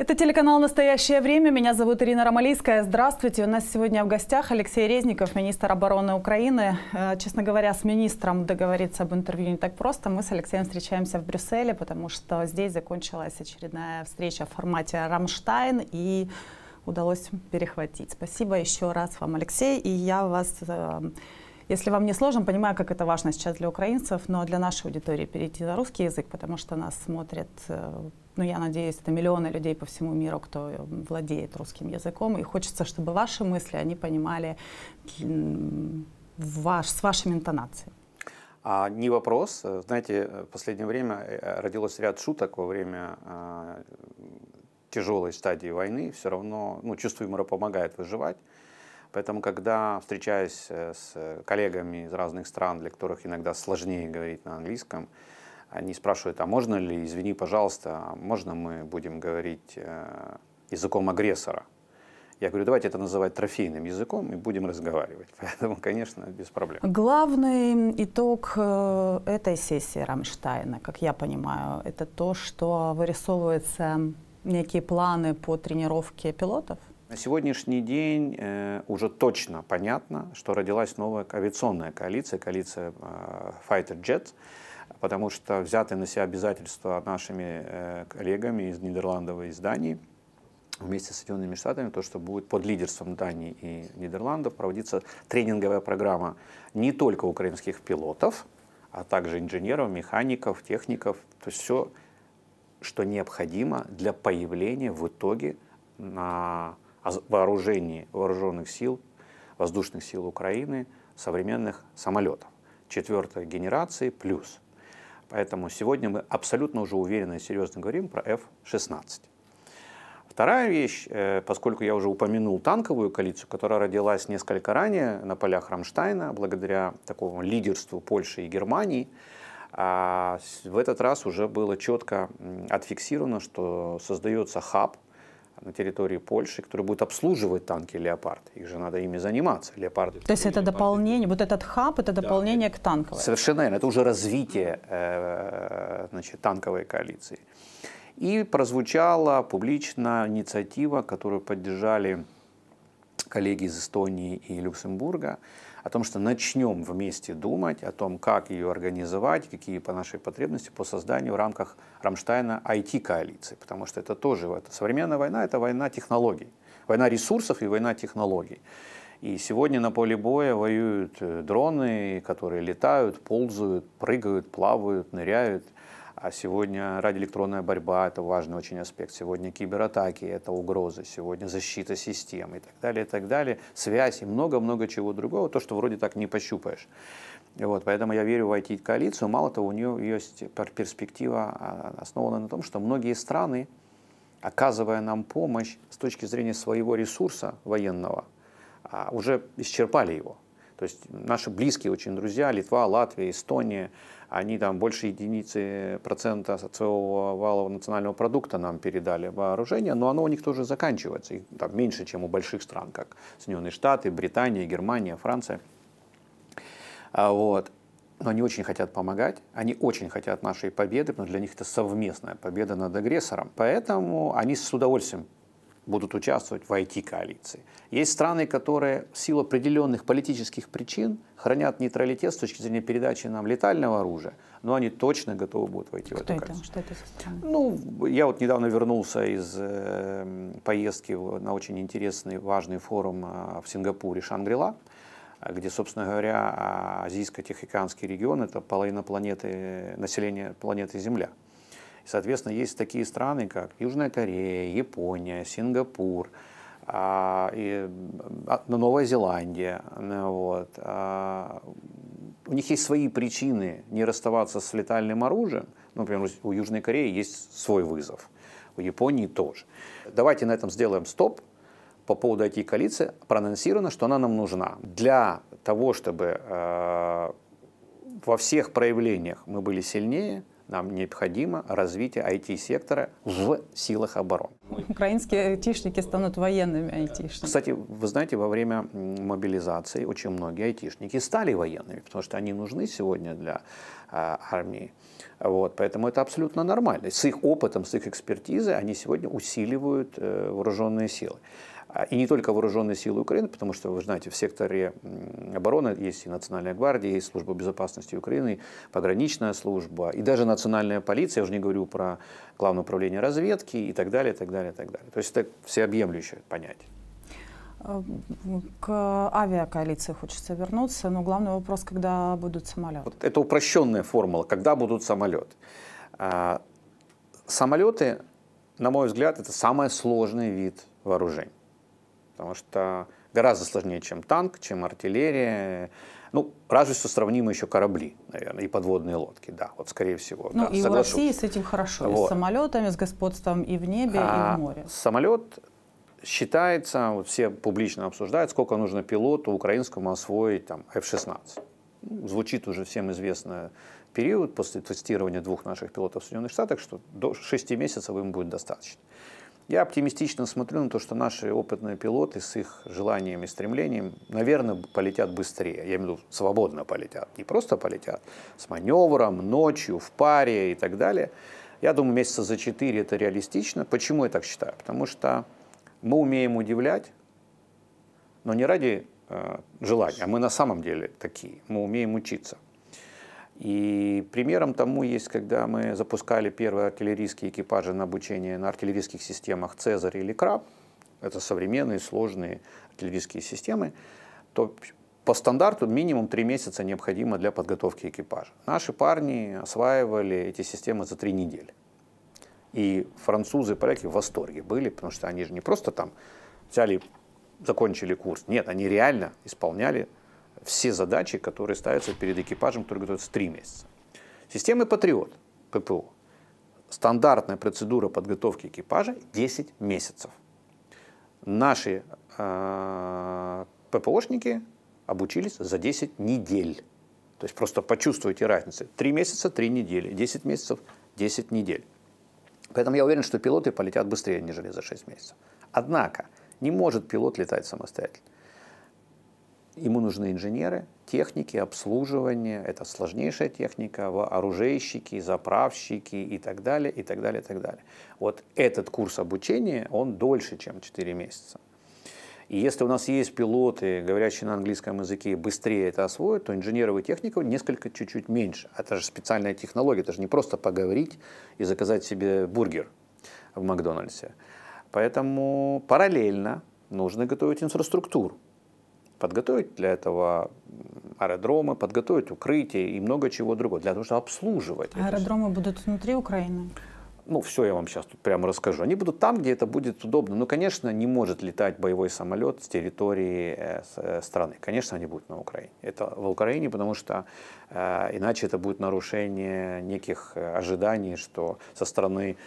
Это телеканал «Настоящее время». Меня зовут Ирина Ромалийская. Здравствуйте. У нас сегодня в гостях Алексей Резников, министр обороны Украины. Э, честно говоря, с министром договориться об интервью не так просто. Мы с Алексеем встречаемся в Брюсселе, потому что здесь закончилась очередная встреча в формате «Рамштайн». И удалось перехватить. Спасибо еще раз вам, Алексей. И я вас... Э, если вам не сложно, понимаю, как это важно сейчас для украинцев, но для нашей аудитории перейти на русский язык, потому что нас смотрят э, ну, я надеюсь, это миллионы людей по всему миру, кто владеет русским языком, и хочется, чтобы ваши мысли, они понимали ваш, с вашими интонацией. А, не вопрос. Знаете, в последнее время э, родилось ряд шуток во время а, тяжелой стадии войны. Все равно ну, чувство юмора помогает выживать. Поэтому, когда встречаюсь э, с коллегами из разных стран, для которых иногда сложнее говорить на английском, они спрашивают, а можно ли, извини, пожалуйста, а можно мы будем говорить э, языком агрессора? Я говорю, давайте это называть трофейным языком и будем разговаривать. Поэтому, конечно, без проблем. Главный итог э, этой сессии Рамштайна, как я понимаю, это то, что вырисовываются некие планы по тренировке пилотов? На сегодняшний день э, уже точно понятно, что родилась новая авиационная коалиция, коалиция э, Fighter Jets потому что взяты на себя обязательства нашими э, коллегами из Нидерландов и из Дании вместе с Соединенными Штатами, то, что будет под лидерством Дании и Нидерландов проводиться тренинговая программа не только украинских пилотов, а также инженеров, механиков, техников, то есть все, что необходимо для появления в итоге на вооружении вооруженных сил, воздушных сил Украины современных самолетов четвертой генерации плюс – Поэтому сегодня мы абсолютно уже уверенно и серьезно говорим про F-16. Вторая вещь, э, поскольку я уже упомянул танковую коалицию, которая родилась несколько ранее на полях Рамштайна, благодаря такому лидерству Польши и Германии, а в этот раз уже было четко отфиксировано, что создается хаб на территории Польши, которые будет обслуживать танки «Леопард». Их же надо ими заниматься, «Леопарды». То есть это леопарды. дополнение, вот этот хаб, это дополнение да, к танковой? Совершенно верно. Это уже развитие э, значит, танковой коалиции. И прозвучала публично инициатива, которую поддержали коллеги из Эстонии и Люксембурга – о том, что начнем вместе думать о том, как ее организовать, какие по нашей потребности по созданию в рамках Рамштайна IT-коалиции, потому что это тоже это современная война, это война технологий, война ресурсов и война технологий. И сегодня на поле боя воюют э, дроны, которые летают, ползают, прыгают, плавают, ныряют – а сегодня радиоэлектронная борьба – это важный очень аспект. Сегодня кибератаки – это угрозы. Сегодня защита систем и так далее, и так далее. Связь и много-много чего другого, то, что вроде так не пощупаешь. вот, поэтому я верю в IT-коалицию. Мало того, у нее есть перспектива, а, основанная на том, что многие страны, оказывая нам помощь с точки зрения своего ресурса военного, а, уже исчерпали его. То есть наши близкие очень друзья, Литва, Латвия, Эстония – они там больше единицы процента от своего валового национального продукта нам передали вооружение, но оно у них тоже заканчивается, и там меньше, чем у больших стран, как Соединенные Штаты, Британия, Германия, Франция. А, вот. Но они очень хотят помогать, они очень хотят нашей победы, потому что для них это совместная победа над агрессором. Поэтому они с удовольствием будут участвовать в IT-коалиции. Есть страны, которые в силу определенных политических причин хранят нейтралитет с точки зрения передачи нам летального оружия, но они точно готовы будут войти Кто в эту это? коалицию. Что это за страны? Ну, я вот недавно вернулся из э, поездки на очень интересный, важный форум э, в Сингапуре «Шангрила», где, собственно говоря, а, Азийско-Тихоокеанский регион – это половина планеты, население планеты Земля – Соответственно, есть такие страны, как Южная Корея, Япония, Сингапур, а, и, а, ну, Новая Зеландия. Ну, вот. А, у них есть свои причины не расставаться с летальным оружием. Ну, например, у Южной Кореи есть свой вызов, у Японии тоже. Давайте на этом сделаем стоп. По поводу этой коалиции проанонсировано, что она нам нужна для того, чтобы э, во всех проявлениях мы были сильнее – нам необходимо развитие IT-сектора в силах обороны. Украинские айтишники станут военными айтишниками. Кстати, вы знаете, во время мобилизации очень многие айтишники стали военными, потому что они нужны сегодня для а, армии. Вот, поэтому это абсолютно нормально. С их опытом, с их экспертизой они сегодня усиливают э, вооруженные силы. А, и не только вооруженные силы Украины, потому что, вы знаете, в секторе обороны есть и Национальная гвардия, есть служба безопасности Украины, пограничная служба, и даже национальная полиция, я уже не говорю про Главное управление разведки и так далее, и так далее, и так далее. То есть это всеобъемлющее понятие. А, к авиакоалиции хочется вернуться, но главный вопрос, когда будут самолеты? Вот это упрощенная формула, когда будут самолеты. А, самолеты, на мой взгляд, это самый сложный вид вооружений потому что гораздо сложнее, чем танк, чем артиллерия. Ну, разве что сравнимы еще корабли, наверное, и подводные лодки, да, вот скорее всего. Ну да, и соглашусь. у России с этим хорошо, вот. и с самолетами, с господством и в небе, а и в а море. Самолет считается, вот все публично обсуждают, сколько нужно пилоту украинскому освоить там F-16. Звучит уже всем известный период после тестирования двух наших пилотов в Соединенных Штатах, что до 6 месяцев им будет достаточно. Я оптимистично смотрю на то, что наши опытные пилоты с их желанием и стремлением, наверное, полетят быстрее. Я имею в виду, свободно полетят. Не просто полетят, с маневром, ночью, в паре и так далее. Я думаю, месяца за четыре это реалистично. Почему я так считаю? Потому что мы умеем удивлять, но не ради э, желания, а мы на самом деле такие. Мы умеем учиться. И примером тому есть, когда мы запускали первые артиллерийские экипажи на обучение на артиллерийских системах «Цезарь» или «Краб», это современные сложные артиллерийские системы, то по стандарту минимум три месяца необходимо для подготовки экипажа. Наши парни осваивали эти системы за три недели. И французы и поляки в восторге были, потому что они же не просто там взяли, закончили курс. Нет, они реально исполняли все задачи, которые ставятся перед экипажем, который готовится 3 месяца. Системы «Патриот» ППО. Стандартная процедура подготовки экипажа 10 месяцев. Наши э, ППОшники обучились за 10 недель. То есть просто почувствуйте разницу. 3 месяца, 3 недели. 10 месяцев, 10 недель. Поэтому я уверен, что пилоты полетят быстрее, нежели за 6 месяцев. Однако, не может пилот летать самостоятельно. Ему нужны инженеры, техники, обслуживание, это сложнейшая техника, оружейщики, заправщики и так далее, и так далее, и так далее. Вот этот курс обучения, он дольше, чем 4 месяца. И если у нас есть пилоты, говорящие на английском языке, быстрее это освоят, то инженеров и техников несколько чуть-чуть меньше. А это же специальная технология, это же не просто поговорить и заказать себе бургер в Макдональдсе. Поэтому параллельно нужно готовить инфраструктуру подготовить для этого аэродромы, подготовить укрытие и много чего другого, для того, чтобы обслуживать. Аэродромы будут внутри Украины? ну, все я вам сейчас тут прямо расскажу. Они будут там, где это будет удобно. Ну, конечно, не может летать боевой самолет с территории э, с, э, страны. Конечно, они будут на Украине. Это в Украине, потому что э, иначе это будет нарушение неких э, ожиданий, что со стороны,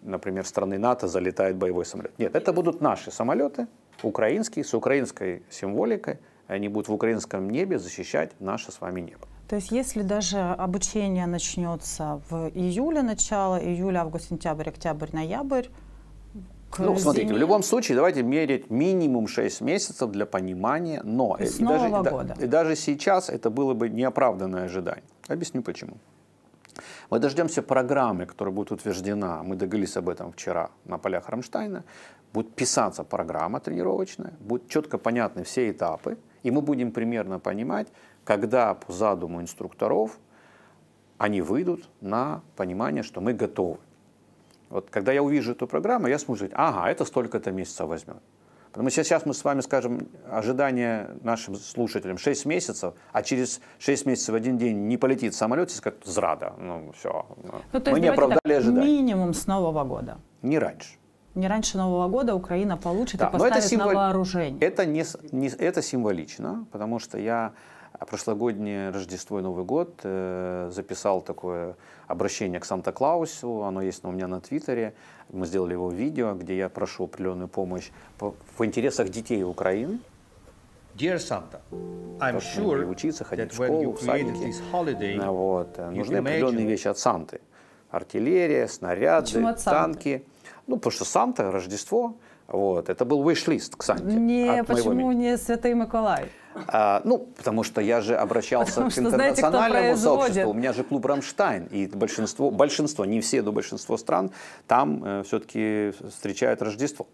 например, страны НАТО залетает боевой самолет. Нет, это будут наши самолеты, украинский, с украинской символикой, они будут в украинском небе защищать наше с вами небо. То есть если даже обучение начнется в июле, начало июля, август, сентябрь, октябрь, ноябрь, ну, смотрите, в любом случае, давайте мерить минимум 6 месяцев для понимания, но и, э, и, даже, и, и даже сейчас это было бы неоправданное ожидание. Объясню почему. Мы дождемся программы, которая будет утверждена, мы договорились об этом вчера на полях Рамштайна, будет писаться программа тренировочная, будут четко понятны все этапы, и мы будем примерно понимать, когда по задуму инструкторов они выйдут на понимание, что мы готовы. Вот когда я увижу эту программу, я смогу сказать, ага, это столько-то месяца возьмет. Потому что сейчас мы с вами скажем ожидание нашим слушателям 6 месяцев, а через 6 месяцев в один день не полетит самолет, и скажут, зрада, ну все, ну, то мы не оправдали так, ожидания. Минимум с Нового года. Не раньше. Не раньше Нового года Украина получит да, и поставит это символ... на вооружение. Это, не, не, это символично, потому что я а прошлогоднее Рождество и Новый год э, записал такое обращение к Санта-Клаусу, оно есть у меня на Твиттере, мы сделали его видео, где я прошу определенную помощь в интересах детей Украины. Dear Santa, I'm sure учиться, ходить в школу, в садики. Holiday, а вот. Э, нужны определенные вещи от Санты. Артиллерия, снаряды, танки. Ну, потому что Санта, Рождество – вот. Это был вышлист, кстати. Не, почему не Святой Миколай? А, ну, потому что я же обращался потому к интернациональному знаете, сообществу. У меня же клуб «Рамштайн», и большинство, большинство, не все, но большинство стран там э, все-таки встречают Рождество.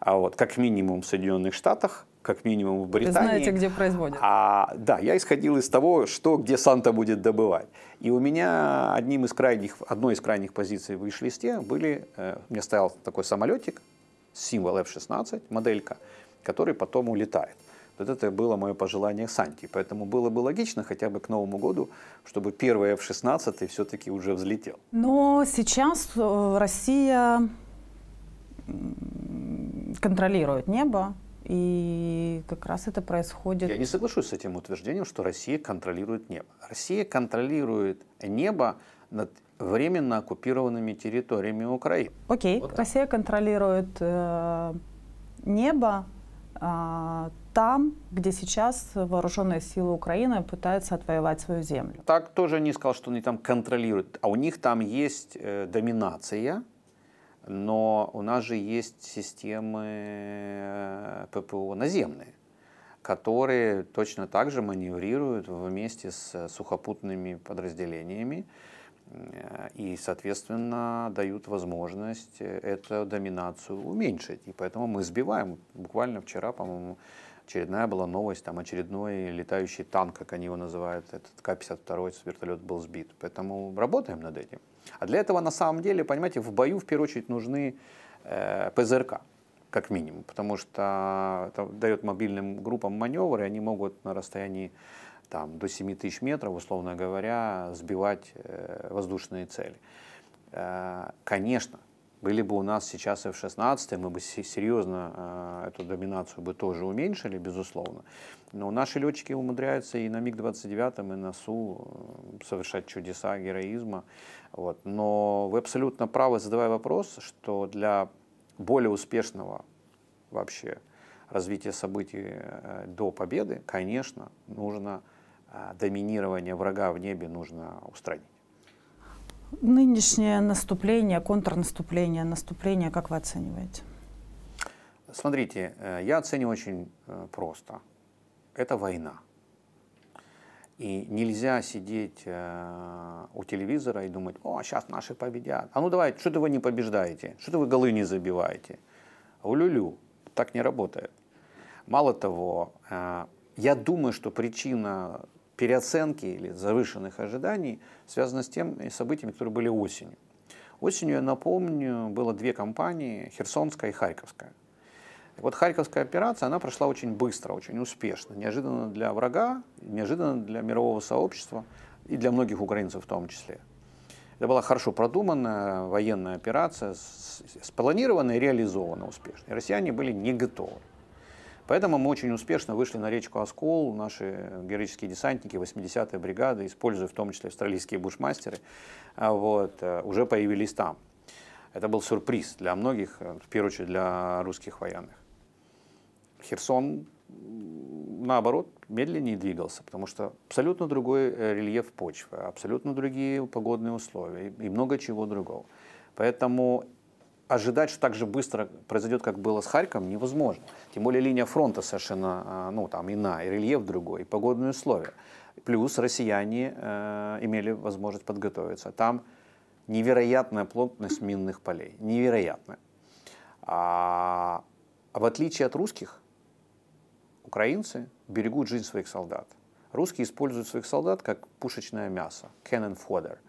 А вот как минимум в Соединенных Штатах, как минимум в Британии. Вы знаете, где производят. А, да, я исходил из того, что где Санта будет добывать. И у меня одним из крайних, одной из крайних позиций в виш были, э, у меня стоял такой самолетик, символ F-16, моделька, который потом улетает. Вот это было мое пожелание Санти. Поэтому было бы логично хотя бы к Новому году, чтобы первый F-16 все-таки уже взлетел. Но сейчас э, Россия контролирует небо, и как раз это происходит... Я не соглашусь с этим утверждением, что Россия контролирует небо. Россия контролирует небо над временно оккупированными территориями Украины. Окей, вот Россия контролирует э, небо э, там, где сейчас вооруженные силы Украины пытаются отвоевать свою землю. Так тоже не сказал, что они там контролируют, а у них там есть э, доминация, но у нас же есть системы э, ППО наземные которые точно так же маневрируют вместе с сухопутными подразделениями и, соответственно, дают возможность э, эту доминацию уменьшить. И поэтому мы сбиваем. Буквально вчера, по-моему, очередная была новость, там очередной летающий танк, как они его называют, этот К-52 вертолет был сбит. Поэтому работаем над этим. А для этого, на самом деле, понимаете, в бою в первую очередь нужны э, ПЗРК как минимум, потому что это дает мобильным группам маневры, они могут на расстоянии там, до 7 тысяч метров, условно говоря, сбивать э, воздушные цели. Э, конечно, были бы у нас сейчас F-16, мы бы серьезно э, эту доминацию бы тоже уменьшили, безусловно. Но наши летчики умудряются и на МиГ-29, и на СУ совершать чудеса героизма. Вот. Но вы абсолютно правы, задавая вопрос, что для более успешного вообще развития событий до победы, конечно, нужно а, доминирование врага в небе нужно устранить? Нынешнее наступление, контрнаступление, наступление, как вы оцениваете? Смотрите, э, я оцениваю очень э, просто. Это война. И нельзя сидеть э, у телевизора и думать, о, сейчас наши победят. А ну давайте, что-то вы не побеждаете, что-то вы голы не забиваете. Улюлю, так не работает. Мало того, я думаю, что причина переоценки или завышенных ожиданий связано с тем и э, событиями, которые были осенью. Осенью, я напомню, было две компании, Херсонская и Харьковская. Так вот, Харьковская операция, она прошла очень быстро, очень успешно. Неожиданно для врага, неожиданно для мирового сообщества и для многих украинцев в том числе. Это была хорошо продуманная военная операция, спланированная и реализована успешно. И россияне были не готовы. Поэтому мы очень успешно вышли на речку Оскол, наши героические десантники, 80-я бригада, используя в том числе австралийские бушмастеры, а вот, э, уже появились там. Это был сюрприз для многих, э, в первую очередь для русских военных. Херсон, наоборот, медленнее двигался, потому что абсолютно другой э, рельеф почвы, абсолютно другие погодные условия и много чего другого. Поэтому ожидать, что так же быстро произойдет, как было с Харьком, невозможно. Тем более линия фронта совершенно а, ну, там, иная, и рельеф другой, и погодные условия. Плюс россияне э, имели возможность подготовиться. Там невероятная плотность минных полей, невероятная. А, а в отличие от русских, украинцы берегут жизнь своих солдат. Русские используют своих солдат как пушечное мясо, cannon fodder –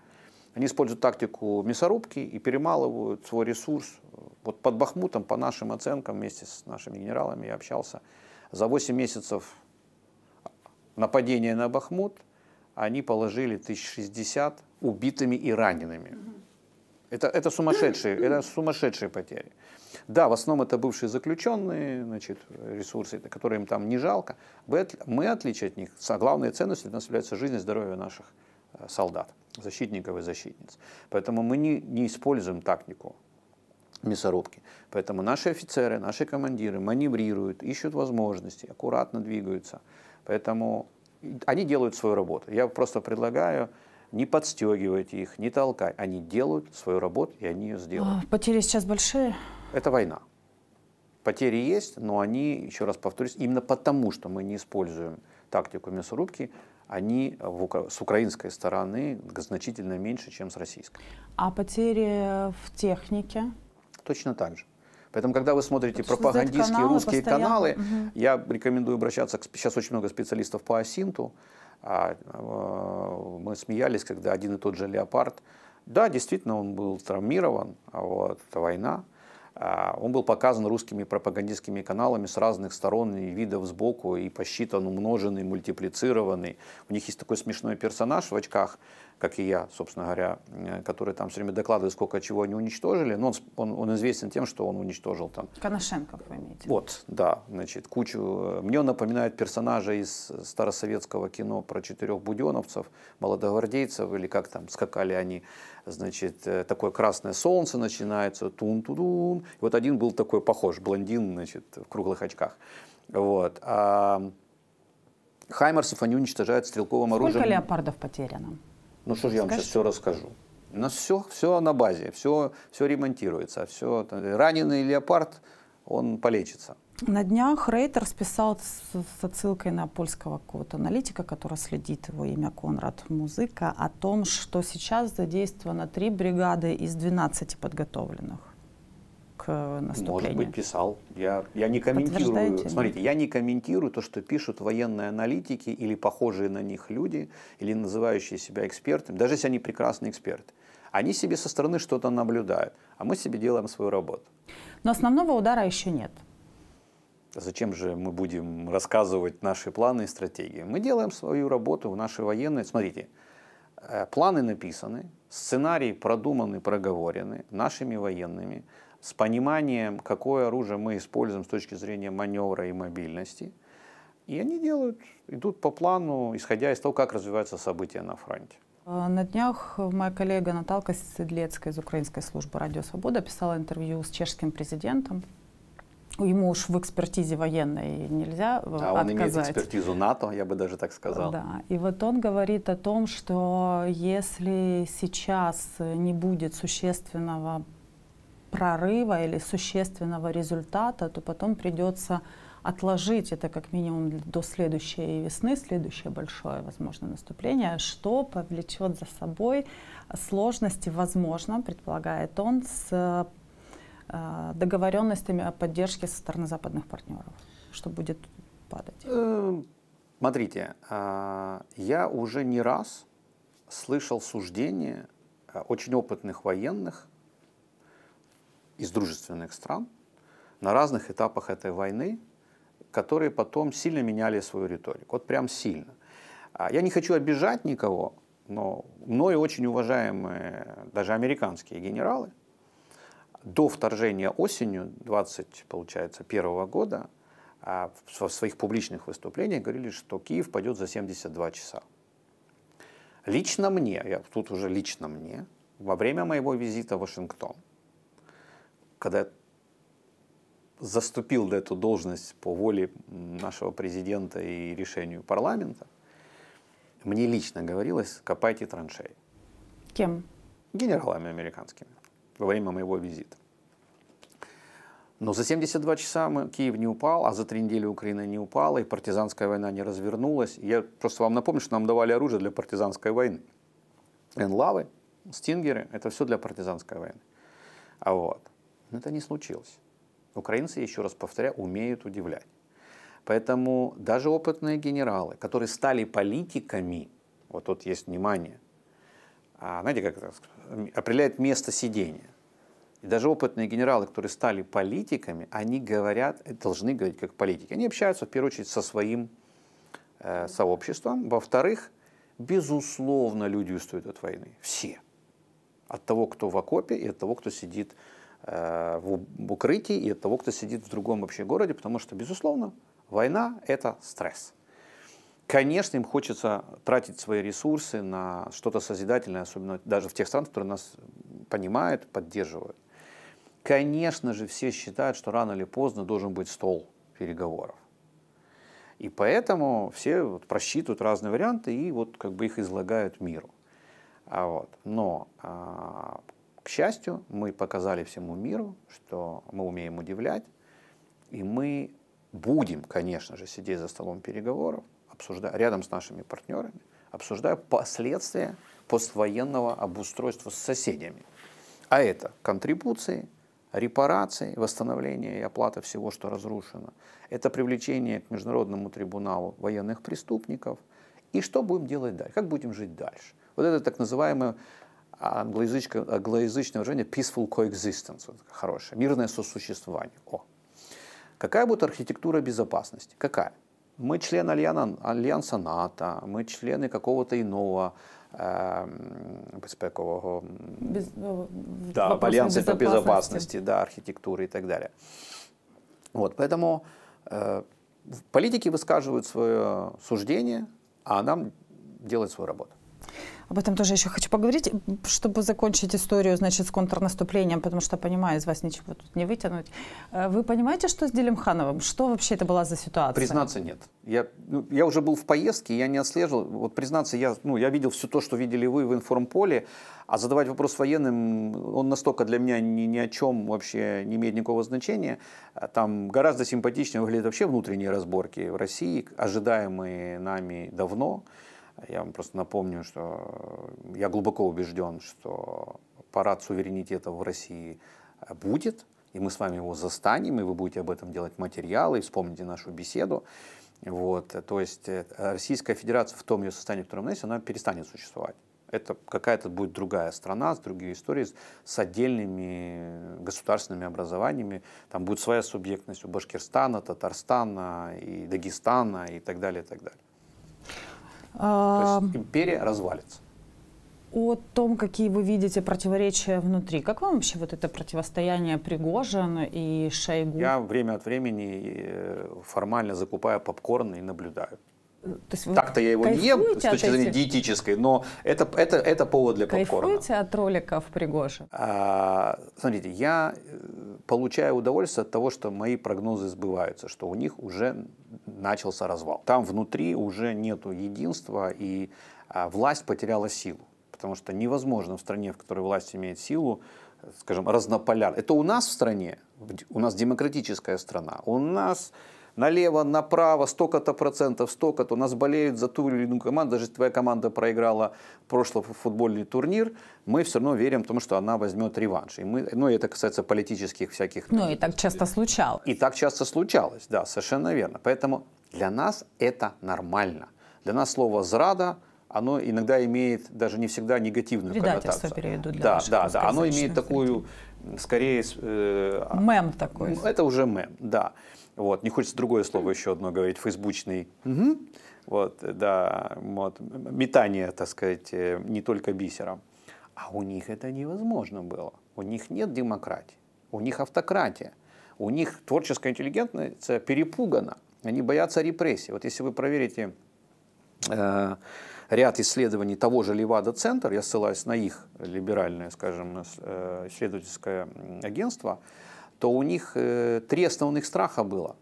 они используют тактику мясорубки и перемалывают свой ресурс. Э, вот под Бахмутом, по нашим оценкам, вместе с нашими генералами я общался, за 8 месяцев нападения на Бахмут они положили 1060 убитыми и ранеными. Это, это, сумасшедшие, это сумасшедшие потери. Да, в основном это бывшие заключенные, значит, ресурсы, которые им там не жалко. Мы, мы отличие от них, Главная ценность для нас является жизнь и здоровье наших э, солдат защитников и защитниц. Поэтому мы не, не используем тактику мясорубки. Поэтому наши офицеры, наши командиры маневрируют, ищут возможности, аккуратно двигаются. Поэтому они делают свою работу. Я просто предлагаю не подстегивать их, не толкать. Они делают свою работу, и они ее сделают. А, потери сейчас большие? Это война. Потери есть, но они, еще раз повторюсь, именно потому, что мы не используем тактику мясорубки, они с украинской стороны значительно меньше, чем с российской. А потери в технике? Точно так же. Поэтому, когда вы смотрите Потому пропагандистские каналы, русские постоянно. каналы, угу. я рекомендую обращаться к... Сейчас очень много специалистов по Асинту. А, а, мы смеялись, когда один и тот же леопард... Да, действительно, он был травмирован, а вот, война. А, он был показан русскими пропагандистскими каналами с разных сторон и видов сбоку, и посчитан, умноженный, мультиплицированный. У них есть такой смешной персонаж в очках, как и я, собственно говоря, э, который там все время докладывает, сколько чего они уничтожили, но ну, он, он, он известен тем, что он уничтожил там... Коношенков вы имеете? Вот, да, значит, кучу... Э, мне он напоминает персонажа из э, старосоветского кино про четырех буденовцев, молодогвардейцев, или как там скакали они, значит, такое красное солнце начинается, тун-тудун. Вот один был такой похож, блондин, значит, в круглых очках. Вот. А Хаймерсов они уничтожают стрелковым Сколько оружием. Сколько леопардов потеряно? Ну что ж, я вам сейчас все расскажу. У нас все, все на базе, все, все ремонтируется. Все, раненый леопард, он полечится. На днях Рейтер списал с, с отсылкой на польского какого-то аналитика, который следит его имя Конрад Музыка, о том, что сейчас задействовано три бригады из 12 подготовленных к э, наступлению? Может быть, писал. Я, я не комментирую. Смотрите, я не комментирую то, что пишут военные аналитики или похожие на них люди, или называющие себя экспертами, даже если они прекрасные эксперты. Они себе со стороны что-то наблюдают, а мы себе делаем свою работу. Но основного удара еще нет. Зачем же мы будем рассказывать наши планы и стратегии? Мы делаем свою работу, наши военные. Смотрите, э, планы написаны, сценарии продуманы, проговорены нашими военными с пониманием, какое оружие мы используем с точки зрения маневра и мобильности. И они делают, идут по плану, исходя из того, как развиваются события на фронте. Э, на днях моя коллега Наталка Седлецкая из Украинской службы «Радио Свобода» писала интервью с чешским президентом. Ему уж в экспертизе военной нельзя а э, отказать. А он имеет экспертизу НАТО, я бы даже так сказал. Да, и вот он говорит о том, что если сейчас не будет существенного прорыва или существенного результата, то потом придется отложить это как минимум до следующей весны, следующее большое, возможно, наступление, что повлечет за собой сложности, возможно, предполагает он, с э, договоренностями о поддержке со стороны западных партнеров, что будет падать. Э, смотрите, а, я уже не раз слышал суждения э, очень опытных военных из дружественных стран на разных этапах этой войны, которые потом сильно меняли свою риторику. Вот прям сильно. А, я не хочу обижать никого, но мною очень уважаемые даже американские генералы до вторжения осенью 20, получается, первого года а, в своих публичных выступлениях говорили, что Киев пойдет за 72 часа. Лично мне, я тут уже лично мне, во время моего визита в Вашингтон – когда я заступил на эту должность по воле нашего президента и решению парламента, мне лично говорилось, копайте траншеи. Кем? Генералами американскими во время моего визита. Но за 72 часа мы, Киев не упал, а за три недели Украина не упала, и партизанская война не развернулась. Я просто вам напомню, что нам давали оружие для партизанской войны. Энлавы, стингеры, это все для партизанской войны. А вот. Но это не случилось. Украинцы, еще раз повторяю, умеют удивлять. Поэтому даже опытные генералы, которые стали политиками, вот тут есть внимание, а, знаете, как это определяет место сидения. И даже опытные генералы, которые стали политиками, они говорят, э, должны говорить как политики. Они общаются, в первую очередь, со своим э, сообществом. Во-вторых, безусловно, люди устают от войны. Все. От того, кто в окопе, и от того, кто сидит Э, в укрытии и от того, кто сидит в другом вообще городе, потому что, безусловно, война – это стресс. Конечно, им хочется тратить свои ресурсы на что-то созидательное, особенно даже в тех странах, которые нас понимают, поддерживают. Конечно же, все считают, что рано или поздно должен быть стол переговоров. И поэтому все вот просчитывают разные варианты и вот как бы их излагают миру. А вот. Но а, к счастью, мы показали всему миру, что мы умеем удивлять, и мы будем, конечно же, сидеть за столом переговоров, обсуждая, рядом с нашими партнерами, обсуждая последствия поствоенного обустройства с соседями. А это контрибуции, репарации, восстановление и оплата всего, что разрушено. Это привлечение к Международному трибуналу военных преступников. И что будем делать дальше? Как будем жить дальше? Вот это так называемое англоязычное, англоязычное выражение peaceful coexistence, хорошее, мирное сосуществование. О. Какая будет архитектура безопасности? Какая? Мы член альяна, альянса НАТО, мы члены какого-то иного безпекового эм, Без, э, да, альянса по безопасности, да, архитектуры и так далее. Вот, поэтому э, политики высказывают свое суждение, а нам делать свою работу. Об этом тоже еще хочу поговорить, чтобы закончить историю, значит, с контрнаступлением, потому что, понимаю, из вас ничего тут не вытянуть. Э, вы понимаете, что с Делимхановым? Что вообще это была за ситуация? Признаться, нет. Я, ну, я уже был в поездке, я не отслеживал. Вот, признаться, я, ну, я видел все то, что видели вы в информполе, а задавать вопрос военным, он настолько для меня ни, ни о чем вообще не имеет никакого значения. Э, там гораздо симпатичнее выглядят вообще внутренние разборки в России, ожидаемые нами давно. Я вам просто напомню, что э, я глубоко убежден, что парад суверенитета в России э, будет, и мы с вами его застанем, и вы будете об этом делать материалы, и вспомните нашу беседу. Вот, э, то есть Российская Федерация в том ее состоянии, в котором она есть, она перестанет существовать. Это какая-то будет другая страна, с другими историями, с отдельными государственными образованиями. Там будет своя субъектность у Башкирстана, Татарстана и Дагестана и так далее, и так далее. А, То есть империя развалится. О том, какие вы видите противоречия внутри. Как вам вообще вот это противостояние Пригожин и Шойгу? Я время от времени э, формально закупаю попкорн и наблюдаю. Так-то я его не ем с точки зрения этих... диетической, но это, это, это повод для попкорна. Кайфуете от роликов Пригожин? А, смотрите, я э, получаю удовольствие от того, что мои прогнозы сбываются, что у них уже начался развал. Там внутри уже нет единства, и а, власть потеряла силу. Потому что невозможно в стране, в которой власть имеет силу, скажем, разнополярно. Это у нас в стране, у нас демократическая страна, у нас налево, направо, столько-то процентов, столько-то. У нас болеют за ту или иную команду. Даже если твоя команда проиграла прошлый футбольный турнир, мы все равно верим в том, что она возьмет реванш. И мы, ну, это касается политических всяких... Ну, и так часто случалось. И так часто случалось, да, совершенно верно. Поэтому для нас это нормально. Для нас слово «зрада» оно иногда имеет даже не всегда негативную коннотацию. переведу для Да, да, да. Оно имеет такую, скорее... Э, а, мем такой. Это уже мем, да. Вот, не хочется другое слово еще одно говорить, фейсбучный. Угу. Вот, да, вот, метание, так сказать, э, не только бисером. А у них это невозможно было. У них нет демократии, у них автократия, у них творческая интеллигенция перепугана, они боятся репрессий. Вот если вы проверите э, ряд исследований того же Левада-центр, я ссылаюсь на их либеральное, скажем, э, исследовательское агентство, то у них э, три основных страха было.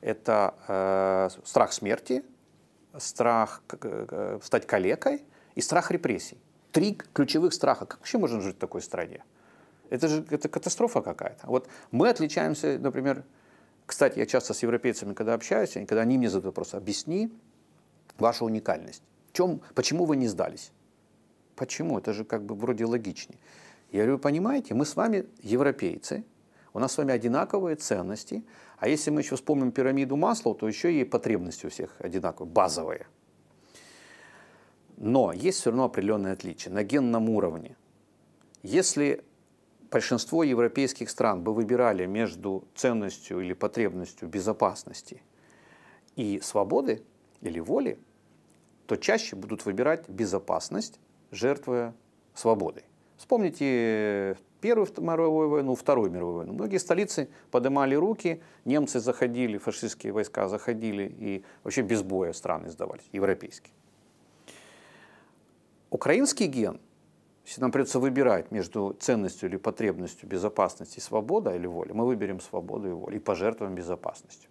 Это э, страх смерти, страх стать калекой и страх репрессий. Три ключевых страха. Как вообще можно жить в такой стране? Это же это катастрофа какая-то. Вот мы отличаемся, например, кстати, я часто с европейцами, когда общаюсь, они, когда они мне задают вопрос, объясни вашу уникальность. В чем, почему вы не сдались? Почему? Это же как бы вроде логичнее. Я говорю, понимаете, мы с вами европейцы, у нас с вами одинаковые ценности, а если мы еще вспомним пирамиду масла, то еще и потребности у всех одинаковые, базовые. Но есть все равно определенные отличия на генном уровне. Если большинство европейских стран бы выбирали между ценностью или потребностью безопасности и свободы или воли, то чаще будут выбирать безопасность, жертвуя свободой. Вспомните Первую мировую войну, Вторую мировую войну. Многие столицы поднимали руки, немцы заходили, фашистские войска заходили, и вообще без боя страны сдавались, европейские. Украинский ген, если нам придется выбирать между ценностью или потребностью безопасности, свобода или воля, мы выберем свободу и волю и пожертвуем безопасностью.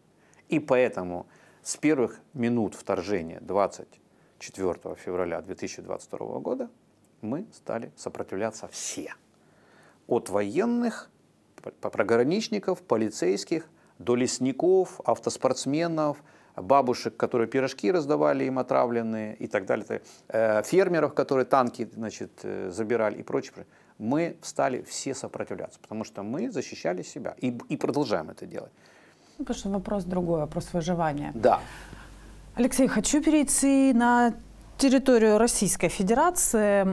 И поэтому с первых минут вторжения 24 февраля 2022 года мы стали сопротивляться все от военных, пограничников, полицейских до лесников, автоспортсменов, бабушек, которые пирожки раздавали им отравленные и так далее, э, фермеров, которые танки значит, э, забирали и прочее. Мы стали все сопротивляться, потому что мы защищали себя и, и продолжаем это делать. Ну, потому что вопрос другой, вопрос выживания. Да. Алексей, хочу перейти на территорию Российской Федерации.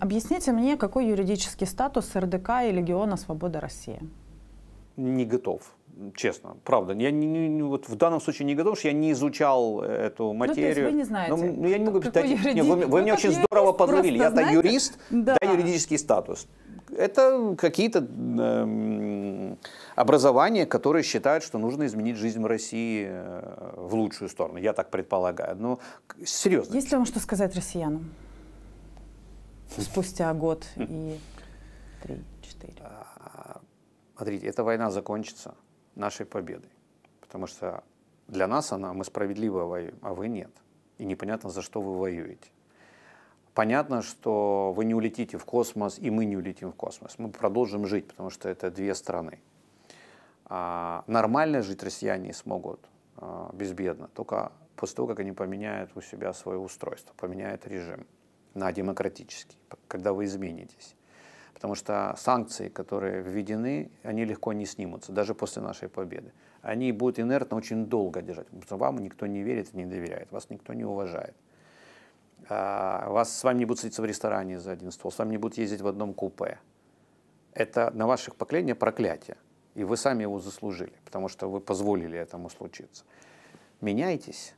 Объясните мне, какой юридический статус РДК и Легиона Свобода России? Не готов честно, правда. Я не, не, вот в данном случае не готов, что я не изучал э, эту материю. Ну, то есть вы не знаете. Ну, ну я не могу так, Нет, вы, вы, вы меня очень здорово подловили. Я-то юрист, да. да, юридический статус. Это какие-то э, образования, которые считают, что нужно изменить жизнь в России э, в лучшую сторону. Я так предполагаю. Но ну, серьезно. Есть ли вам что сказать россиянам спустя год и три, четыре? А, смотрите, эта война закончится нашей победой. Потому что для нас она, мы справедливо а воюем, а вы нет. И непонятно, за что вы воюете. Понятно, что вы не улетите в космос, и мы не улетим в космос. Мы продолжим жить, потому что это две страны. А нормально жить россияне смогут а, безбедно, только после того, как они поменяют у себя свое устройство, поменяют режим на демократический, когда вы изменитесь потому что санкции, которые введены, они легко не снимутся, даже после нашей победы. Они будут инертно очень долго держать, потому что вам никто не верит, не доверяет, вас никто не уважает. А, вас, с вами не будут садиться в ресторане за один стол, с вами не будут ездить в одном купе. Это на ваших поколения проклятие, и вы сами его заслужили, потому что вы позволили этому случиться. Меняйтесь,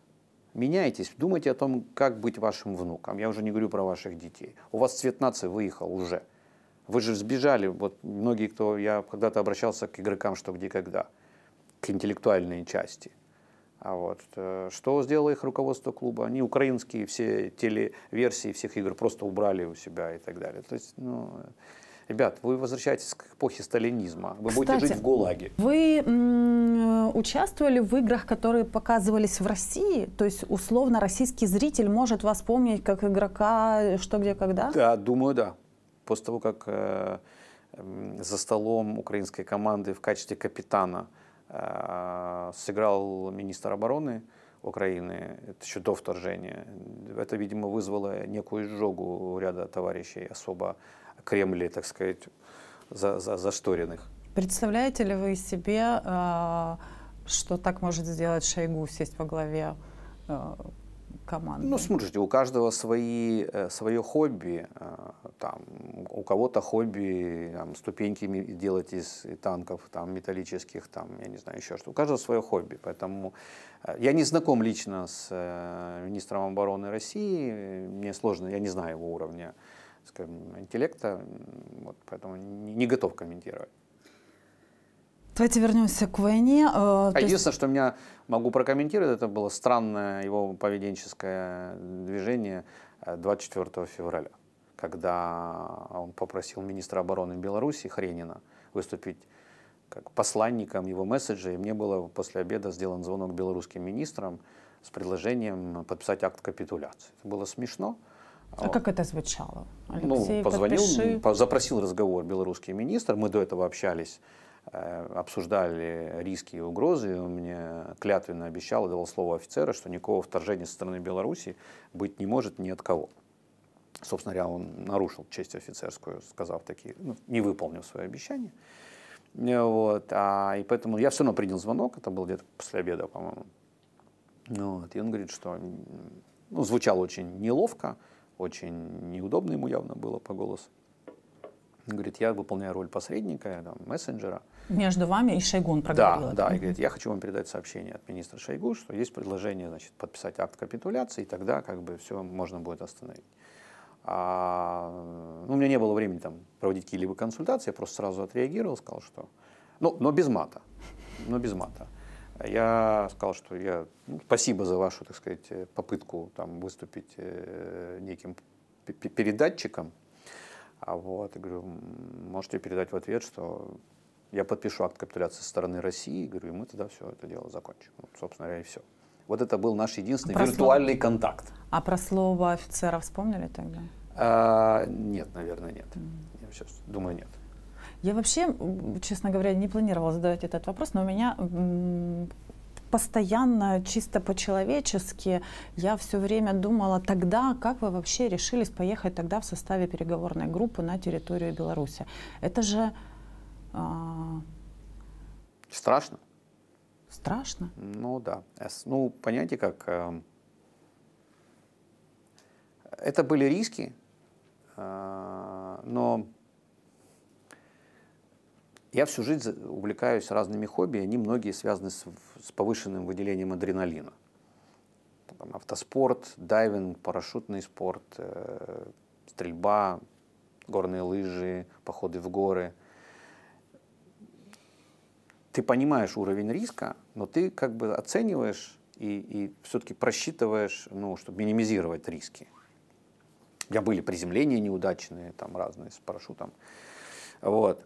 меняйтесь, думайте о том, как быть вашим внукам. Я уже не говорю про ваших детей. У вас цвет нации выехал уже. Вы же сбежали, вот многие, кто я когда-то обращался к игрокам «Что, где, когда», к интеллектуальной части. А вот, э, что сделало их руководство клуба? Они украинские все телеверсии всех игр просто убрали у себя и так далее. То есть, ну, Ребят, вы возвращаетесь к эпохе сталинизма. Вы Кстати, будете жить в ГУЛАГе. Вы участвовали в играх, которые показывались в России? То есть, условно, российский зритель может вас помнить как игрока «Что, где, когда»? Да, думаю, да. После того, как э, за столом украинской команды в качестве капитана э, сыграл министр обороны Украины, это еще до вторжения, это, видимо, вызвало некую сжогу у ряда товарищей, особо Кремле, так сказать, за, за, зашторенных. Представляете ли вы себе, э, что так может сделать Шойгу, сесть во главе команды? Ну, смотрите, у каждого свои, э, свое хобби. Э, там, у кого-то хобби там, ступеньки делать из танков там, металлических, там, я не знаю, еще что. У каждого свое хобби. Поэтому э, я не знаком лично с министром обороны России. Мне сложно, я не знаю его уровня скажем, интеллекта, вот, поэтому не, не готов комментировать. Давайте вернемся к войне. А есть... единственное, что меня могу прокомментировать, это было странное его поведенческое движение 24 э, февраля, когда он попросил министра обороны Беларуси Хренина выступить как посланником его месседжа, и мне было после обеда сделан звонок белорусским министрам с предложением подписать акт капитуляции. Это было смешно. А вот. как это звучало? Ну, Алексей, ну, позвонил, подпиши. запросил разговор белорусский министр, мы до этого общались Э, обсуждали риски и угрозы, и он мне клятвенно обещал и давал слово офицера, что никакого вторжения со стороны Беларуси быть не может ни от кого. Собственно говоря, он нарушил честь офицерскую, сказав такие, ну, не выполнил свое обещание. Э, вот, а, и поэтому я все равно принял звонок, это было где-то после обеда, по-моему. Ну, вот, и он говорит, что ну, звучало очень неловко, очень неудобно ему явно было по голосу говорит, я выполняю роль посредника, там, мессенджера. Между вами и Шойгу он проговорил. Да, да, и говорит, я хочу вам передать сообщение от министра Шойгу, что есть предложение, значит, подписать акт капитуляции, и тогда как бы все можно будет остановить. А, ну, у меня не было времени там проводить какие-либо консультации, я просто сразу отреагировал, сказал, что... Ну, но без мата, но без мата. Я сказал, что я... Ну, спасибо за вашу, так сказать, попытку там выступить э, неким передатчиком, а вот, говорю, можете передать в ответ, что я подпишу акт капитуляции со стороны России, говорю, и мы тогда все это дело закончим. Вот, собственно говоря, и все. Вот это был наш единственный про виртуальный слово... контакт. А про слово офицера вспомнили тогда? А, нет, наверное, нет. Mm. Я сейчас думаю, нет. Я вообще, честно говоря, не планировала задавать этот вопрос, но у меня постоянно чисто по-человечески. Я все время думала тогда, как вы вообще решились поехать тогда в составе переговорной группы на территорию Беларуси. Это же... Э... Страшно. Страшно? Ну да. Ну, понимаете, как... Э, это были риски, э, но... Я всю жизнь увлекаюсь разными хобби, они многие связаны с с повышенным выделением адреналина. Там автоспорт, дайвинг, парашютный спорт, э, стрельба, горные лыжи, походы в горы. Ты понимаешь уровень риска, но ты как бы оцениваешь и, и все-таки просчитываешь, ну, чтобы минимизировать риски. У меня были приземления неудачные, там разные с парашютом. Вот.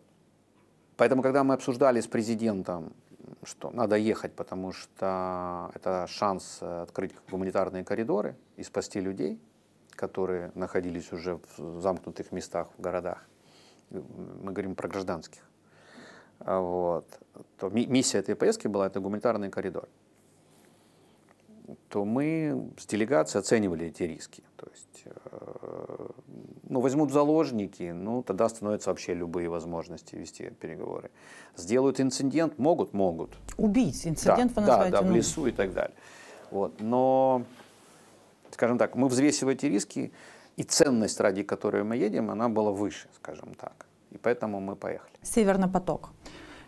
Поэтому, когда мы обсуждали с президентом что надо ехать, потому что это шанс э, открыть гуманитарные коридоры и спасти людей, которые находились уже в замкнутых местах в городах. Э, мы говорим про гражданских. А вот. То миссия этой поездки была это гуманитарный коридор. То мы с делегацией оценивали эти риски. То есть э, ну, возьмут в заложники, ну, тогда становятся вообще любые возможности вести переговоры. Сделают инцидент, могут, могут. Убить, инцидент да, вы называете? Да, да, в ну. лесу и так далее. Вот, но, скажем так, мы взвесиваем эти риски, и ценность, ради которой мы едем, она была выше, скажем так. И поэтому мы поехали. Северный поток.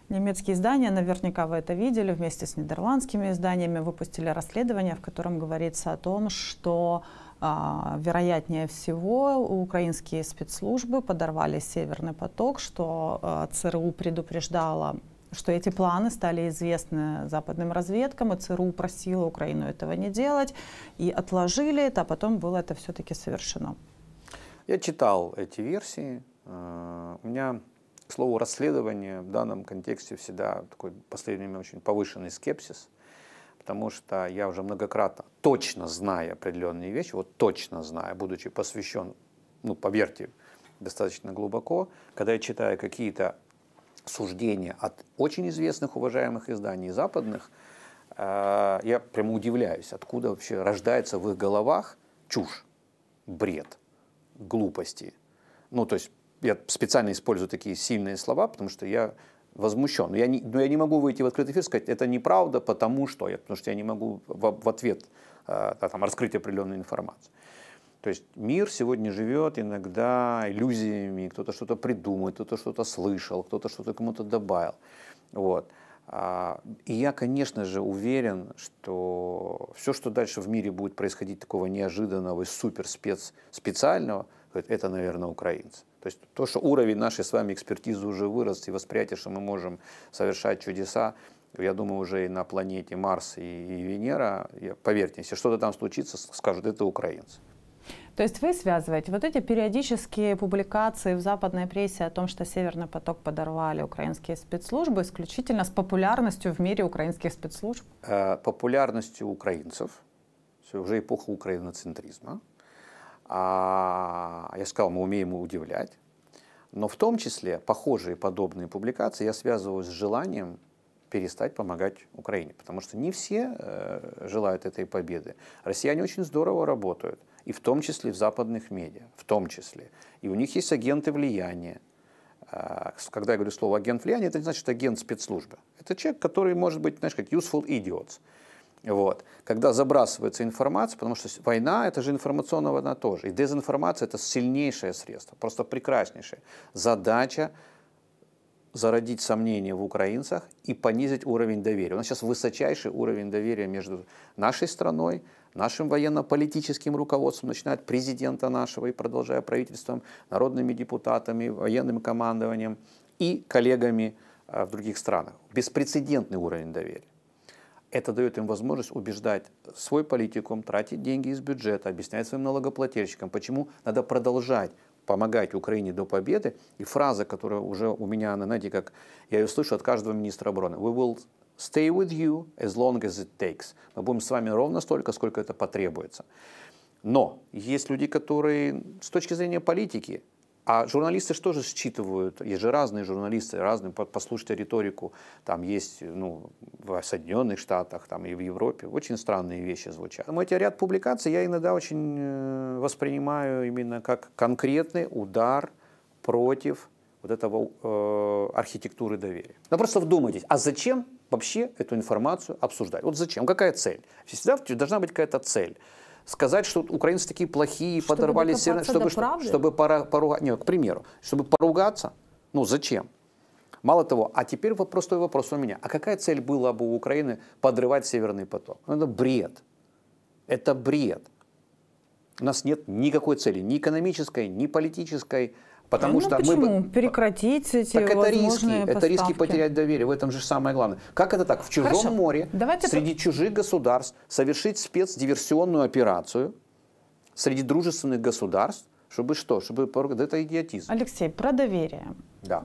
Немецкие издания, наверняка вы это видели, вместе с нидерландскими изданиями выпустили расследование, в котором говорится о том, что а, вероятнее всего, украинские спецслужбы подорвали Северный поток, что а, ЦРУ предупреждало, что эти планы стали известны западным разведкам, и ЦРУ просила Украину этого не делать, и отложили это, а потом было это все-таки совершено. Я читал эти версии. А, у меня слово «расследование» в данном контексте всегда такой последнее время очень повышенный скепсис потому что я уже многократно, точно зная определенные вещи, вот точно зная, будучи посвящен, ну, поверьте, достаточно глубоко, когда я читаю какие-то суждения от очень известных, уважаемых изданий западных, э, я прямо удивляюсь, откуда вообще рождается в их головах чушь, бред, глупости. Ну, то есть я специально использую такие сильные слова, потому что я возмущен. Но я не, но я не могу выйти в открытый эфир и сказать, это неправда, потому что я, потому что я не могу в, в ответ э, там, раскрыть определенную информацию. То есть мир сегодня живет иногда иллюзиями, кто-то что-то придумает, кто-то что-то слышал, кто-то что-то кому-то добавил. Вот. А, и я, конечно же, уверен, что все, что дальше в мире будет происходить такого неожиданного и супер спец, специального, это, наверное, украинцы. То есть то, что уровень нашей с вами экспертизы уже вырос, и восприятие, что мы можем совершать чудеса, я думаю, уже и на планете Марс и, Венера, поверьте, если что-то там случится, скажут, это украинцы. То есть вы связываете вот эти периодические публикации в западной прессе о том, что Северный поток подорвали украинские спецслужбы, исключительно с популярностью в мире украинских спецслужб? Э, популярностью украинцев. Все, уже эпоха украиноцентризма. А, а, я сказал, мы умеем удивлять. Но в том числе похожие подобные публикации я связываю с желанием перестать помогать Украине, потому что не все э, желают этой победы. Россияне очень здорово работают, и в том числе в западных медиа, в том числе. И у них есть агенты влияния. Э, когда я говорю слово агент влияния, это не значит агент спецслужбы. Это человек, который может быть, знаешь, как useful idiots. Вот. Когда забрасывается информация, потому что война – это же информационная война тоже, и дезинформация – это сильнейшее средство, просто прекраснейшее. Задача зародить сомнения в украинцах и понизить уровень доверия. У нас сейчас высочайший уровень доверия между нашей страной, нашим военно-политическим руководством, начиная от президента нашего и продолжая правительством, народными депутатами, военным командованием и коллегами э, в других странах. Беспрецедентный уровень доверия. Это дает им возможность убеждать свой политикум, тратить деньги из бюджета, объяснять своим налогоплательщикам, почему надо продолжать помогать Украине до победы. И фраза, которая уже у меня, знаете, как я ее слышу от каждого министра обороны. We will stay with you as long as it takes. Мы будем с вами ровно столько, сколько это потребуется. Но есть люди, которые с точки зрения политики а журналисты что же считывают? Есть же разные журналисты, разные, послушайте риторику. Там есть ну, в Соединенных Штатах там и в Европе. Очень странные вещи звучат. Но ну, эти ряд публикаций я иногда очень э, воспринимаю именно как конкретный удар против вот этого э, архитектуры доверия. Но просто вдумайтесь, а зачем вообще эту информацию обсуждать? Вот зачем? Какая цель? Всегда должна быть какая-то цель сказать, что украинцы такие плохие, чтобы подорвали сильно, чтобы, чтобы, чтобы пора, поругаться. Нет, к примеру, чтобы поругаться, ну зачем? Мало того, а теперь вот простой вопрос у меня. А какая цель была бы у Украины подрывать Северный поток? Ну, это бред. Это бред. У нас нет никакой цели, ни экономической, ни политической, Потому ну, что почему? мы прекратить эти так это риски, поставки. это риски потерять доверие. В этом же самое главное. Как это так? В чужом Хорошо. море, Давайте среди это... чужих государств совершить спецдиверсионную операцию среди дружественных государств, чтобы что? Чтобы это идиотизм. Алексей, про доверие. Да.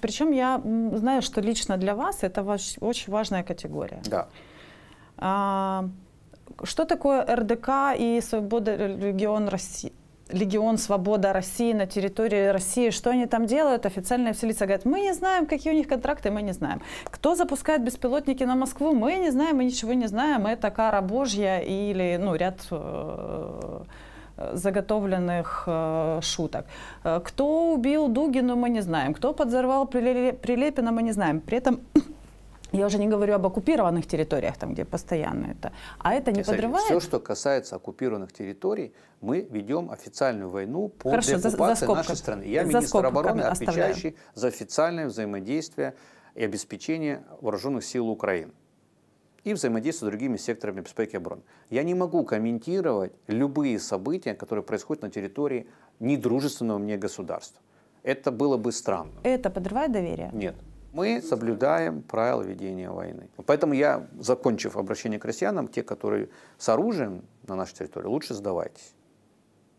Причем я знаю, что лично для вас это ваш, очень важная категория. Да. А, что такое РДК и свобода регион России? Легион Свобода России на территории России, что они там делают, официальная вселица говорят, мы не знаем, какие у них контракты, мы не знаем. Кто запускает беспилотники на Москву, мы не знаем, мы ничего не знаем, это кара божья или ну, ряд э, заготовленных э, шуток. Э, кто убил Дугину, мы не знаем. Кто подзорвал Прилепина, мы не знаем. При этом я уже не говорю об оккупированных территориях, там, где постоянно это. А это не Кстати, подрывает... Все, что касается оккупированных территорий, мы ведем официальную войну по Хорошо, деоккупации за, за нашей страны. Я за министр обороны, отвечающий оставляем. за официальное взаимодействие и обеспечение вооруженных сил Украины и взаимодействие с другими секторами безопасности и обороны. Я не могу комментировать любые события, которые происходят на территории недружественного мне государства. Это было бы странно. Это подрывает доверие? Нет. Мы соблюдаем правила ведения войны. Поэтому я, закончив обращение к россиянам, те, которые с оружием на нашей территории, лучше сдавайтесь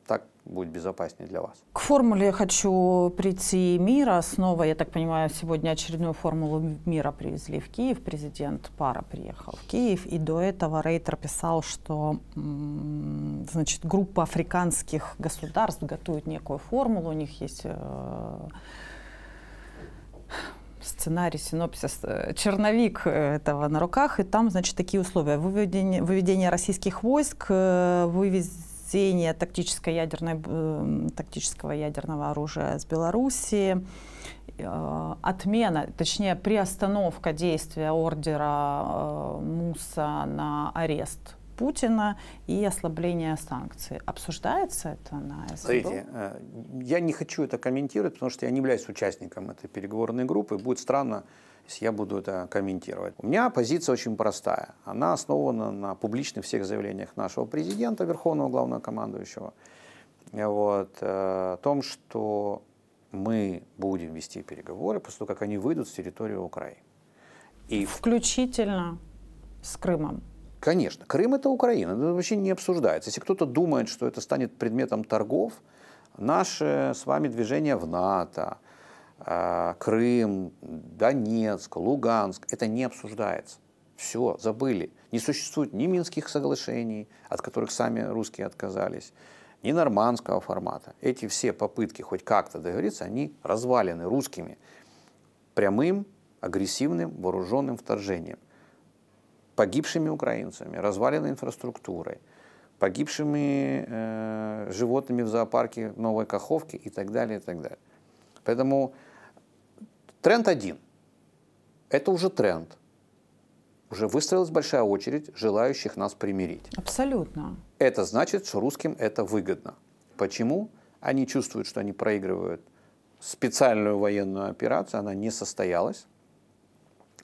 так будет безопаснее для вас. К формуле «я хочу прийти мира» снова, я так понимаю, сегодня очередную формулу мира привезли в Киев. Президент пара приехал в Киев, и до этого Рейтер писал, что значит, группа африканских государств готовит некую формулу, у них есть э, сценарий, синопсис, э, черновик э, этого на руках, и там, значит, такие условия. Выведение, выведение российских войск, э, выведение тактической ядерной, тактического ядерного оружия с Белоруссии, отмена, точнее, приостановка действия ордера Муса на арест Путина и ослабление санкций. Обсуждается это на СБУ? Смотрите, э, я не хочу это комментировать, потому что я не являюсь участником этой переговорной группы. Будет странно, если я буду это комментировать. У меня позиция очень простая. Она основана на публичных всех заявлениях нашего президента, верховного главнокомандующего, вот, э, о том, что мы будем вести переговоры после того, как они выйдут с территории Украины. И... Включительно с Крымом. Конечно, Крым это Украина, это вообще не обсуждается. Если кто-то думает, что это станет предметом торгов, наше с вами движение в НАТО, э, Крым, Донецк, Луганск, это не обсуждается. Все, забыли. Не существует ни Минских соглашений, от которых сами русские отказались, ни нормандского формата. Эти все попытки хоть как-то договориться, они развалены русскими прямым, агрессивным, вооруженным вторжением погибшими украинцами, разваленной инфраструктурой, погибшими э, животными в зоопарке Новой Каховки и так далее, и так далее. Поэтому тренд один. Это уже тренд. Уже выстроилась большая очередь желающих нас примирить. Абсолютно. Это значит, что русским это выгодно. Почему? Они чувствуют, что они проигрывают специальную военную операцию, она не состоялась.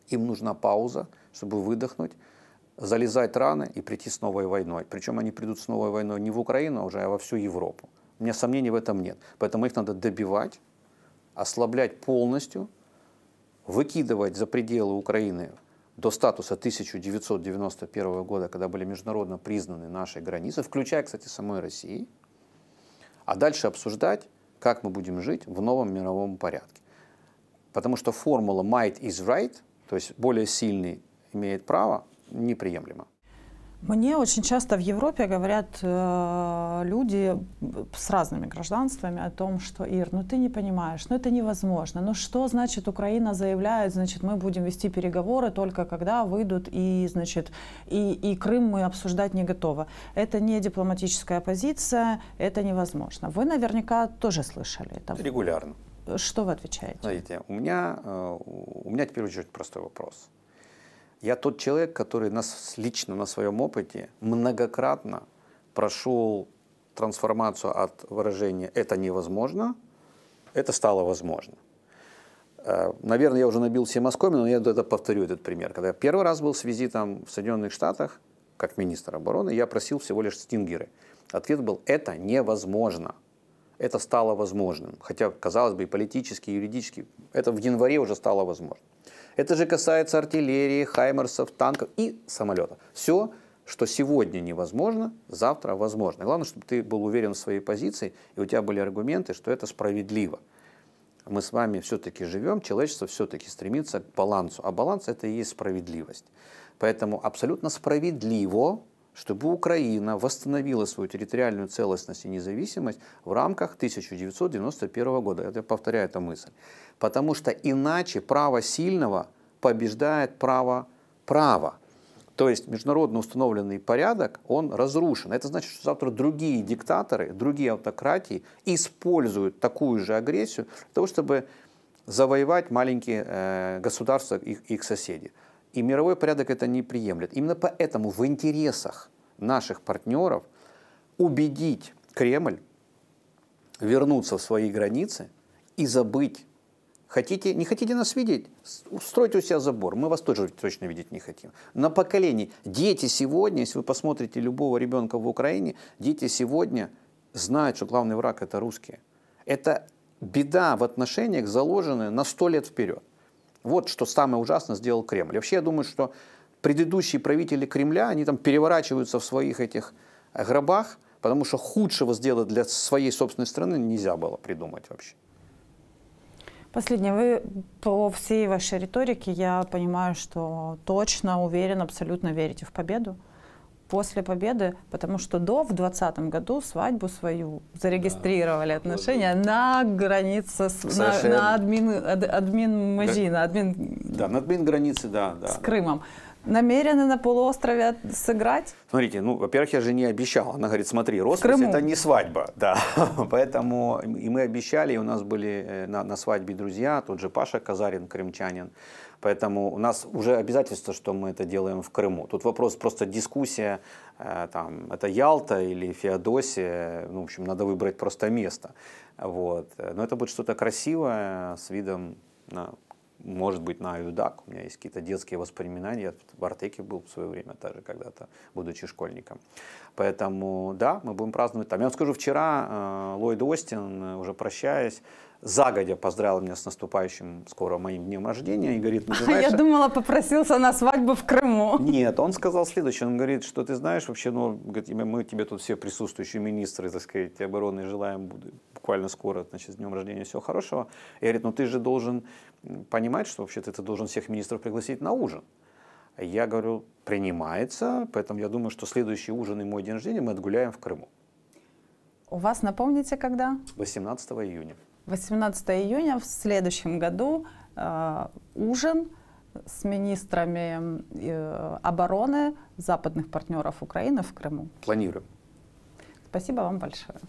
Им нужна пауза, чтобы выдохнуть, залезать раны и прийти с новой войной. Причем они придут с новой войной не в Украину а уже, а во всю Европу. У меня сомнений в этом нет. Поэтому их надо добивать, ослаблять полностью, выкидывать за пределы Украины до статуса 1991 года, когда были международно признаны наши границы, включая, кстати, самой России, а дальше обсуждать, как мы будем жить в новом мировом порядке. Потому что формула «might is right», то есть более сильный имеет право, неприемлемо. Мне очень часто в Европе говорят э, люди с разными гражданствами о том, что Ир, ну ты не понимаешь, ну это невозможно. Ну что значит Украина заявляет, значит мы будем вести переговоры только когда выйдут и значит и, и Крым мы обсуждать не готовы. Это не дипломатическая позиция, это невозможно. Вы наверняка тоже слышали это. Регулярно. Что вы отвечаете? Смотрите, у меня, э, у меня теперь очень простой вопрос я тот человек, который нас, лично на своем опыте многократно прошел трансформацию от выражения «это невозможно», это стало возможно. Э, наверное, я уже набил все оскомину, но я это повторю этот пример. Когда я первый раз был с визитом в Соединенных Штатах, как министр обороны, я просил всего лишь стингеры. Ответ был «это невозможно». Это стало возможным. Хотя, казалось бы, и политически, и юридически. Это в январе уже стало возможным. Это же касается артиллерии, хаймерсов, танков и самолетов. Все, что сегодня невозможно, завтра возможно. Главное, чтобы ты был уверен в своей позиции, и у тебя были аргументы, что это справедливо. Мы с вами все-таки живем, человечество все-таки стремится к балансу, а баланс это и есть справедливость. Поэтому абсолютно справедливо чтобы Украина восстановила свою территориальную целостность и независимость в рамках 1991 года. Это я повторяю эту мысль. Потому что иначе право сильного побеждает право права. То есть международно установленный порядок, он разрушен. Это значит, что завтра другие диктаторы, другие автократии используют такую же агрессию для того, чтобы завоевать маленькие э, государства их, их соседей. И мировой порядок это не приемлет. Именно поэтому в интересах наших партнеров убедить Кремль вернуться в свои границы и забыть. Хотите, не хотите нас видеть? Устройте у себя забор. Мы вас тоже точно видеть не хотим. На поколении. Дети сегодня, если вы посмотрите любого ребенка в Украине, дети сегодня знают, что главный враг это русские. Это беда в отношениях, заложенная на сто лет вперед. Вот что самое ужасное сделал Кремль. Вообще, я думаю, что предыдущие правители Кремля, они там переворачиваются в своих этих гробах, потому что худшего сделать для своей собственной страны нельзя было придумать вообще. Последнее. Вы по всей вашей риторике, я понимаю, что точно, уверен, абсолютно верите в победу после победы, потому что до, в 2020 году, свадьбу свою зарегистрировали да. отношения да. на границе, Совершенно. на, на админ, ад, э, админ Мазина, админ... Да, на админ границы, да, да. С Крымом намерены на полуострове сыграть? Смотрите, ну, во-первых, я же не обещал. Она говорит, смотри, роспись это не свадьба, да. Поэтому и мы обещали, и у нас были э, на, на свадьбе друзья, тот же Паша Казарин, крымчанин. Поэтому у нас уже обязательство, что мы это делаем в Крыму. Тут вопрос просто дискуссия, э, там, это Ялта или Феодосия, ну, в общем, надо выбрать просто место. Вот. Но это будет что-то красивое э, с видом на может быть, на Аюдак. У меня есть какие-то детские воспоминания. Я в Артеке был в свое время даже когда-то, будучи школьником. Поэтому, да, мы будем праздновать там. Я вам скажу, вчера э, Ллойд Остин, э, уже прощаясь, загодя поздравил меня с наступающим скоро моим днем рождения и говорит, ну ты знаешь... Я думала, попросился на свадьбу в Крыму. Нет, он сказал следующее, он говорит, что ты знаешь, вообще, ну, мы тебе тут все присутствующие министры, так сказать, обороны желаем буквально скоро, значит, с днем рождения всего хорошего. И говорит, ну ты же должен понимать, что вообще-то ты должен всех министров пригласить на ужин. Я говорю, принимается, поэтому я думаю, что следующий ужин и мой день рождения мы отгуляем в Крыму. У вас, напомните, когда? 18 июня. 18 июня в следующем году э, ужин с министрами э, обороны западных партнеров Украины в Крыму. Планируем. Спасибо вам большое.